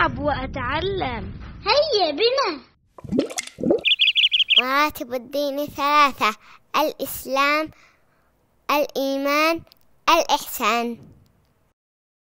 ألعب وأتعلم هيا بنا مراتب الدين ثلاثة الإسلام الإيمان الإحسان